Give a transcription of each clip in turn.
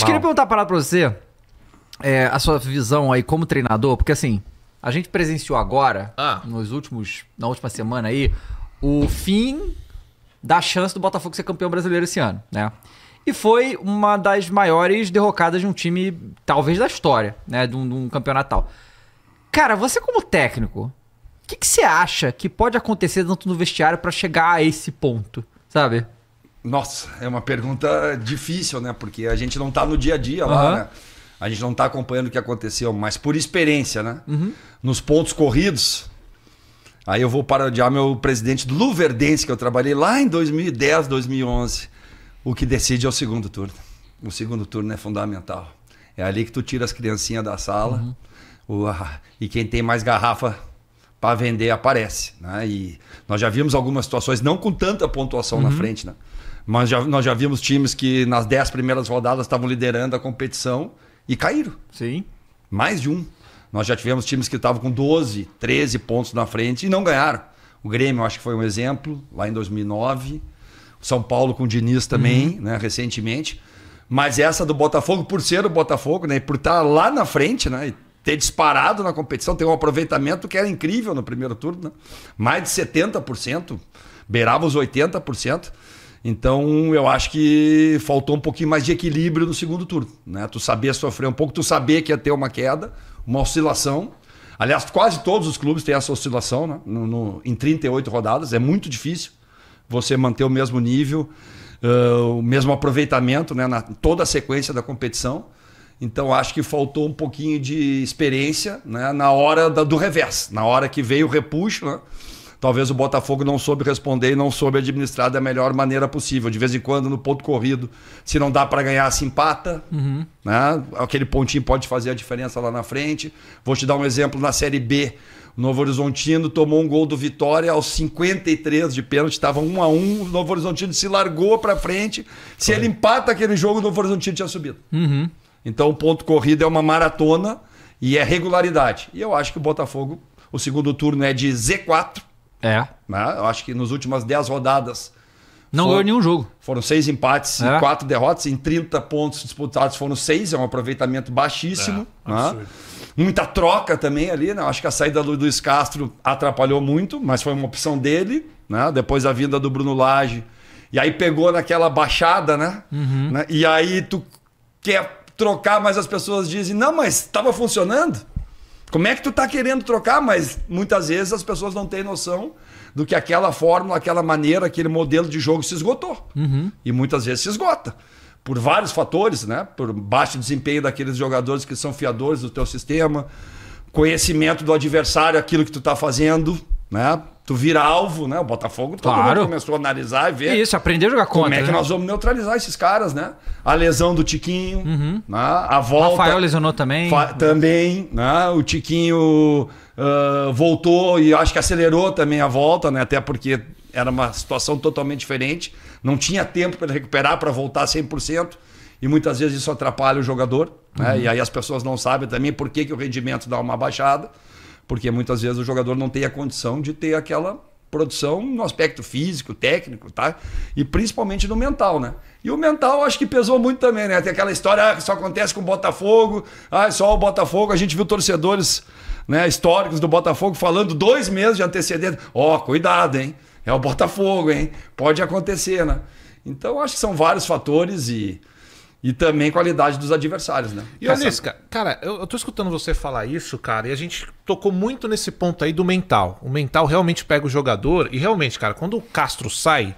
eu queria perguntar uma parada pra você. É, a sua visão aí como treinador, porque assim, a gente presenciou agora, ah. nos últimos, na última semana aí, o fim da chance do Botafogo ser campeão brasileiro esse ano, né? E foi uma das maiores derrocadas de um time, talvez, da história, né? De um, de um campeonato tal. Cara, você como técnico, o que, que você acha que pode acontecer dentro do vestiário para chegar a esse ponto, sabe? Nossa, é uma pergunta difícil, né? Porque a gente não está no dia a dia lá, né? A gente não está acompanhando o que aconteceu, mas por experiência, né? Uhum. Nos pontos corridos, aí eu vou parodiar meu presidente do Luverdense, que eu trabalhei lá em 2010, 2011. O que decide é o segundo turno. O segundo turno é fundamental. É ali que tu tira as criancinhas da sala uhum. o, e quem tem mais garrafa para vender aparece. Né? E nós já vimos algumas situações, não com tanta pontuação na uhum. frente, né? Mas já, nós já vimos times que nas dez primeiras rodadas estavam liderando a competição e caíram. Sim. Mais de um. Nós já tivemos times que estavam com 12, 13 pontos na frente e não ganharam. O Grêmio, acho que foi um exemplo, lá em 2009. O São Paulo com o Diniz também, uhum. né, recentemente. Mas essa do Botafogo, por ser o Botafogo, né, por estar lá na frente, né, e ter disparado na competição, ter um aproveitamento que era incrível no primeiro turno, né? mais de 70%, beirava os 80%. Então, eu acho que faltou um pouquinho mais de equilíbrio no segundo turno. Né? Tu sabia sofrer um pouco, tu sabia que ia ter uma queda, uma oscilação. Aliás, quase todos os clubes têm essa oscilação né? no, no, em 38 rodadas. É muito difícil você manter o mesmo nível, uh, o mesmo aproveitamento né? na toda a sequência da competição. Então, acho que faltou um pouquinho de experiência né? na hora da, do revés, na hora que veio o repuxo. Né? talvez o Botafogo não soube responder e não soube administrar da melhor maneira possível. De vez em quando, no ponto corrido, se não dá para ganhar, se empata. Uhum. Né? Aquele pontinho pode fazer a diferença lá na frente. Vou te dar um exemplo na Série B. O Novo Horizontino tomou um gol do Vitória aos 53 de pênalti, estava 1 a 1 O Novo Horizontino se largou para frente. Se Foi. ele empata aquele jogo, o Novo Horizontino tinha subido. Uhum. Então, o ponto corrido é uma maratona e é regularidade. E eu acho que o Botafogo, o segundo turno é de Z4 é. Né? Eu acho que nas últimas 10 rodadas. Não ganhou nenhum jogo. Foram seis empates é. e quatro derrotas. Em 30 pontos disputados foram seis. É um aproveitamento baixíssimo. É, né? Muita troca também ali. Né? Acho que a saída do Luiz Castro atrapalhou muito, mas foi uma opção dele. Né? Depois a vinda do Bruno Lage. E aí pegou naquela baixada, né? Uhum. Né? E aí tu quer trocar, mas as pessoas dizem: não, mas estava funcionando. Como é que tu está querendo trocar? Mas muitas vezes as pessoas não têm noção do que aquela fórmula, aquela maneira, aquele modelo de jogo se esgotou. Uhum. E muitas vezes se esgota. Por vários fatores, né? Por baixo desempenho daqueles jogadores que são fiadores do teu sistema, conhecimento do adversário, aquilo que tu está fazendo, né? Tu vira alvo, né? O Botafogo todo claro. mundo começou a analisar e ver. Isso, aprender a jogar contra. Como é que né? nós vamos neutralizar esses caras, né? A lesão do Tiquinho, uhum. né? a volta. O Rafael lesionou também. também, né? O Tiquinho uh, voltou e acho que acelerou também a volta, né? Até porque era uma situação totalmente diferente. Não tinha tempo para recuperar, para voltar 100%. E muitas vezes isso atrapalha o jogador. Né? Uhum. Né? E aí as pessoas não sabem também por que, que o rendimento dá uma baixada porque muitas vezes o jogador não tem a condição de ter aquela produção no aspecto físico, técnico, tá? E principalmente no mental, né? E o mental acho que pesou muito também, né? Tem aquela história ah, que só acontece com o Botafogo, ah, só o Botafogo, a gente viu torcedores né, históricos do Botafogo falando dois meses de antecedência. Ó, oh, cuidado, hein? É o Botafogo, hein? Pode acontecer, né? Então acho que são vários fatores e e também qualidade dos adversários, né? E Alisca, cara, eu, eu tô escutando você falar isso, cara, e a gente tocou muito nesse ponto aí do mental. O mental realmente pega o jogador e realmente, cara, quando o Castro sai,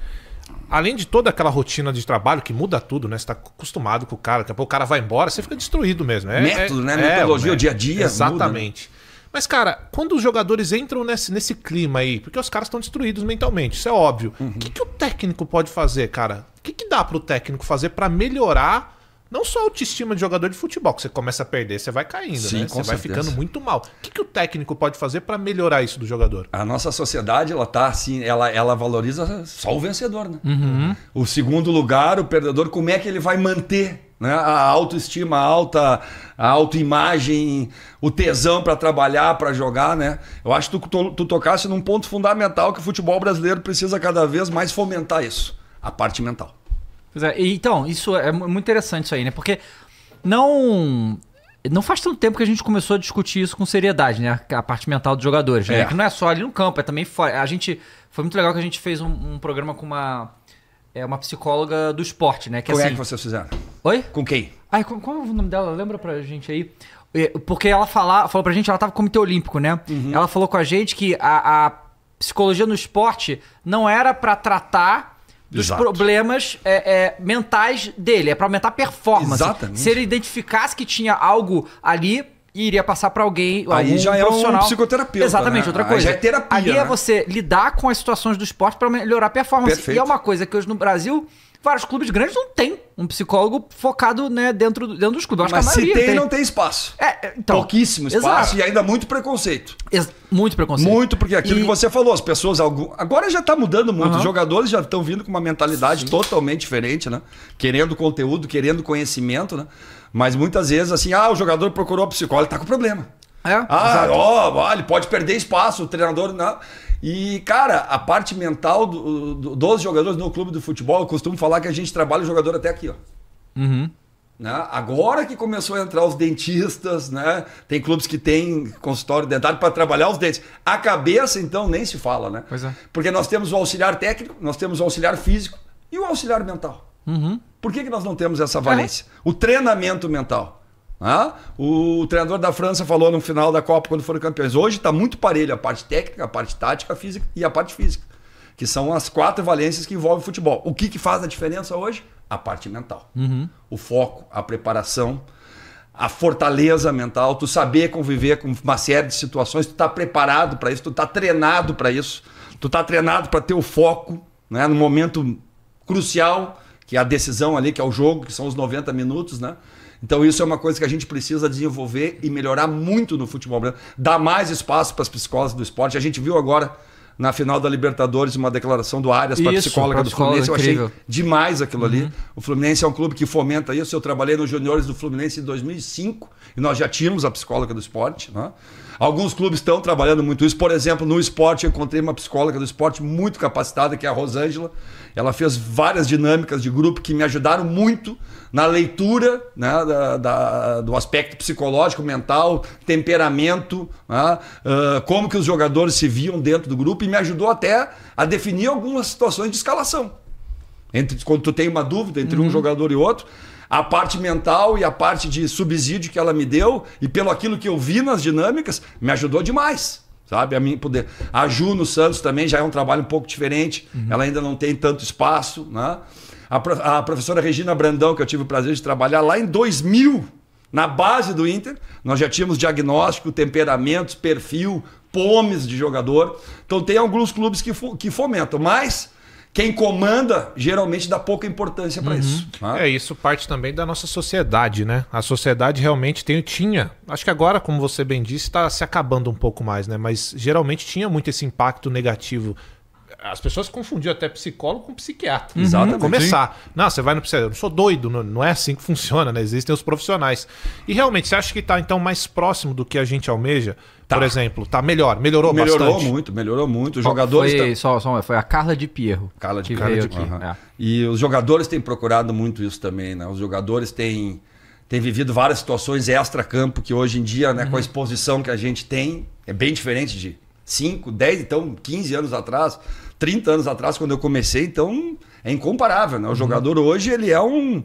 além de toda aquela rotina de trabalho que muda tudo, né? Você tá acostumado com o cara, daqui a pouco o cara vai embora, você fica destruído mesmo. né? Método, é, né? É, Metodologia, é, o dia a dia. Exatamente. Muda, né? Mas, cara, quando os jogadores entram nesse, nesse clima aí, porque os caras estão destruídos mentalmente, isso é óbvio. O uhum. que, que o técnico pode fazer, cara? O que, que dá pro técnico fazer para melhorar não só a autoestima de jogador de futebol, que você começa a perder, você vai caindo, Sim, né? Você certeza. vai ficando muito mal. O que, que o técnico pode fazer para melhorar isso do jogador? A nossa sociedade, ela tá assim, ela, ela valoriza só o vencedor, né? Uhum. O segundo lugar, o perdedor, como é que ele vai manter né? a autoestima alta, a autoimagem, o tesão para trabalhar, para jogar, né? Eu acho que tu, tu, tu tocasse num ponto fundamental que o futebol brasileiro precisa cada vez mais fomentar isso, a parte mental. Pois é, então, isso é muito interessante isso aí, né? Porque não não faz tanto tempo que a gente começou a discutir isso com seriedade, né? A parte mental dos jogadores, né? É. é. Que não é só ali no campo, é também fora. A gente. Foi muito legal que a gente fez um, um programa com uma. É uma psicóloga do esporte, né? Que, Como é assim... é que vocês fizeram? Oi? Com quem? Ai, qual, é o nome dela? Lembra pra gente aí? É, porque ela fala, falou pra gente, ela tava com o Comitê Olímpico, né? Uhum. Ela falou com a gente que a, a psicologia no esporte não era para tratar dos Exato. problemas é, é, mentais dele. É para aumentar a performance. Exatamente. Se ele identificasse que tinha algo ali, iria passar para alguém. Aí já é um psicoterapeuta. Né? Exatamente, né? outra coisa. Aí já é terapia. Ali é né? é você lidar com as situações do esporte para melhorar a performance. Perfeito. E é uma coisa que hoje no Brasil vários clubes grandes não tem um psicólogo focado né, dentro, dentro dos clubes. Mas se tem, tem, não tem espaço. É, é então, Pouquíssimo espaço exato. e ainda muito preconceito. Ex muito preconceito. Muito, porque aquilo e... que você falou, as pessoas. Algum... Agora já está mudando muito. Uhum. Os jogadores já estão vindo com uma mentalidade Sim. totalmente diferente, né? Querendo conteúdo, querendo conhecimento, né? Mas muitas vezes, assim, ah, o jogador procurou o psicólogo, tá com problema. É, ah, ó, ele pode perder espaço, o treinador não. Né? E, cara, a parte mental do, do, dos jogadores no clube do futebol, eu costumo falar que a gente trabalha o jogador até aqui, ó. Uhum. Né? Agora que começou a entrar os dentistas, né? Tem clubes que têm consultório dentário para trabalhar os dentes. A cabeça, então, nem se fala, né? Pois É. Porque nós temos o auxiliar técnico, nós temos o auxiliar físico e o auxiliar mental. Uhum. Por que, que nós não temos essa valência? É. O treinamento mental o treinador da França falou no final da Copa, quando foram campeões. Hoje está muito parelho a parte técnica, a parte tática, a física e a parte física, que são as quatro valências que envolvem o futebol. O que, que faz a diferença hoje? A parte mental, uhum. o foco, a preparação, a fortaleza mental, tu saber conviver com uma série de situações, tu tá preparado para isso, tu tá treinado para isso, tu tá treinado para ter o foco né, no momento crucial, que é a decisão ali, que é o jogo, que são os 90 minutos, né? Então isso é uma coisa que a gente precisa desenvolver e melhorar muito no futebol brasileiro. Dar mais espaço para as psicólogas do esporte. A gente viu agora na final da Libertadores uma declaração do Arias para a psicóloga do Fluminense. Eu achei demais aquilo uhum. ali. O Fluminense é um clube que fomenta isso. Eu trabalhei nos juniores do Fluminense em 2005 e nós já tínhamos a psicóloga do esporte, né? Alguns clubes estão trabalhando muito isso. Por exemplo, no esporte, eu encontrei uma psicóloga do esporte muito capacitada, que é a Rosângela. Ela fez várias dinâmicas de grupo que me ajudaram muito na leitura né, da, da, do aspecto psicológico, mental, temperamento, né, uh, como que os jogadores se viam dentro do grupo e me ajudou até a definir algumas situações de escalação. Entre, quando tu tem uma dúvida entre uhum. um jogador e outro, a parte mental e a parte de subsídio que ela me deu, e pelo aquilo que eu vi nas dinâmicas, me ajudou demais. Sabe? A mim poder. A Ju Santos também já é um trabalho um pouco diferente. Uhum. Ela ainda não tem tanto espaço. Né? A, a professora Regina Brandão, que eu tive o prazer de trabalhar lá em 2000, na base do Inter, nós já tínhamos diagnóstico, temperamentos, perfil, pomes de jogador. Então tem alguns clubes que, fo que fomentam, mas quem comanda geralmente dá pouca importância para uhum. isso. Né? É, isso parte também da nossa sociedade, né? A sociedade realmente tem, tinha, acho que agora, como você bem disse, está se acabando um pouco mais, né? Mas geralmente tinha muito esse impacto negativo as pessoas confundiam até psicólogo com psiquiatra. Uhum. Exato. começar. Sim. Não, você vai no psiquiatra. Eu não sou doido, não, não, é assim que funciona, né? Existem os profissionais. E realmente, você acha que está então mais próximo do que a gente almeja? Tá. Por exemplo, tá melhor, melhorou, melhorou bastante. Melhorou muito, melhorou muito. Os jogadores. Foi, tá- só, só, foi a Carla de Pierro. Carla de Pierro. Uhum. É. E os jogadores têm procurado muito isso também, né? Os jogadores têm, têm vivido várias situações extra-campo que hoje em dia, né, uhum. com a uhum. exposição que a gente tem, é bem diferente de 5, 10, então 15 anos atrás. 30 anos atrás, quando eu comecei, então é incomparável. Né? O uhum. jogador hoje ele é um.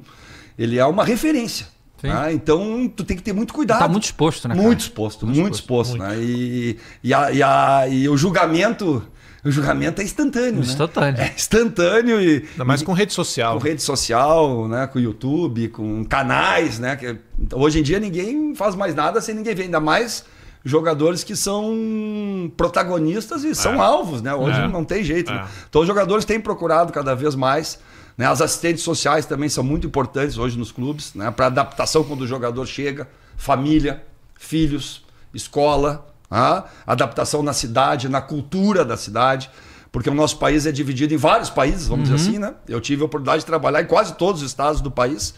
Ele é uma referência. Ah, então tu tem que ter muito cuidado. Está muito exposto, né? Cara? Muito exposto, muito, muito exposto. exposto muito. Né? E, e, a, e, a, e, o julgamento. O julgamento é instantâneo. Né? Instantâneo. Né? É instantâneo e. Ainda mais com rede social. Com rede social, né? Com YouTube, com canais, né? Que hoje em dia ninguém faz mais nada sem ninguém ver. Ainda mais jogadores que são protagonistas e são é. alvos, né? Hoje é. não tem jeito. Né? É. Né? Então os jogadores têm procurado cada vez mais. Né? As assistentes sociais também são muito importantes hoje nos clubes, né? Para adaptação quando o jogador chega, família, filhos, escola, ah? adaptação na cidade, na cultura da cidade. Porque o nosso país é dividido em vários países, vamos uhum. dizer assim, né? Eu tive a oportunidade de trabalhar em quase todos os estados do país.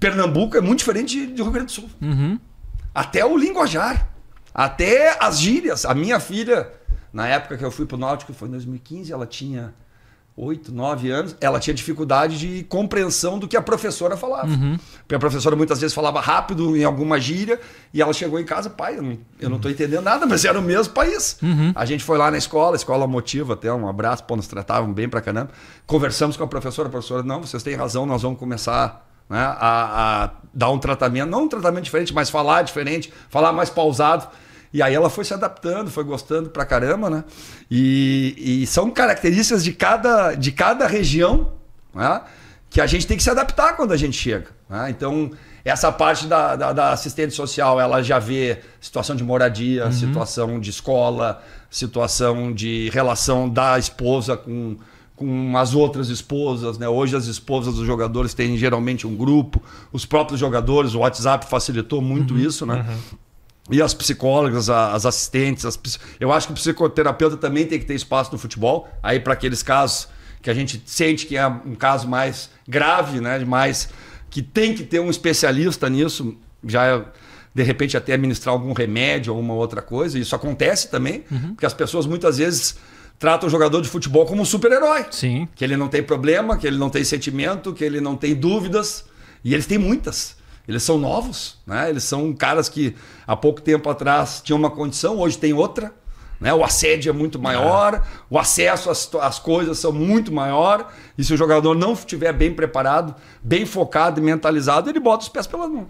Pernambuco é muito diferente de Rio Grande do Sul. Uhum. Até o linguajar. Até as gírias. A minha filha, na época que eu fui pro Náutico, foi em 2015, ela tinha 8, 9 anos, ela tinha dificuldade de compreensão do que a professora falava. Uhum. Porque a professora muitas vezes falava rápido em alguma gíria e ela chegou em casa, pai, eu não, eu não tô uhum. entendendo nada, mas era o mesmo país. Uhum. A gente foi lá na escola, escola motiva até, um abraço, pô, nos tratavam bem pra caramba. Conversamos com a professora, a professora, não, vocês têm razão, nós vamos começar né, a, a dar um tratamento, não um tratamento diferente, mas falar diferente, falar mais pausado. E aí ela foi se adaptando, foi gostando pra caramba, né? E, e são características de cada, de cada região né? que a gente tem que se adaptar quando a gente chega. Né? Então, essa parte da, da, da, assistente social, ela já vê situação de moradia, uhum. situação de escola, situação de relação da esposa com com as outras esposas, né? Hoje as esposas dos jogadores têm geralmente um grupo, os próprios jogadores, o WhatsApp facilitou muito uhum, isso, né? Uhum e as psicólogas, as assistentes, as... eu acho que o psicoterapeuta também tem que ter espaço no futebol. Aí para aqueles casos que a gente sente que é um caso mais grave, né, mais que tem que ter um especialista nisso, já é, de repente até administrar algum remédio ou uma outra coisa. Isso acontece também, uhum. porque as pessoas muitas vezes tratam o jogador de futebol como um super-herói. Sim. Que ele não tem problema, que ele não tem sentimento, que ele não tem dúvidas, e eles têm muitas. Eles são novos, né? Eles são caras que há pouco tempo atrás tinham uma condição, hoje tem outra. Né? O assédio é muito maior, é. o acesso às, às, coisas são muito maior. E se o jogador não estiver bem preparado, bem focado e mentalizado, ele bota os pés pelas mãos.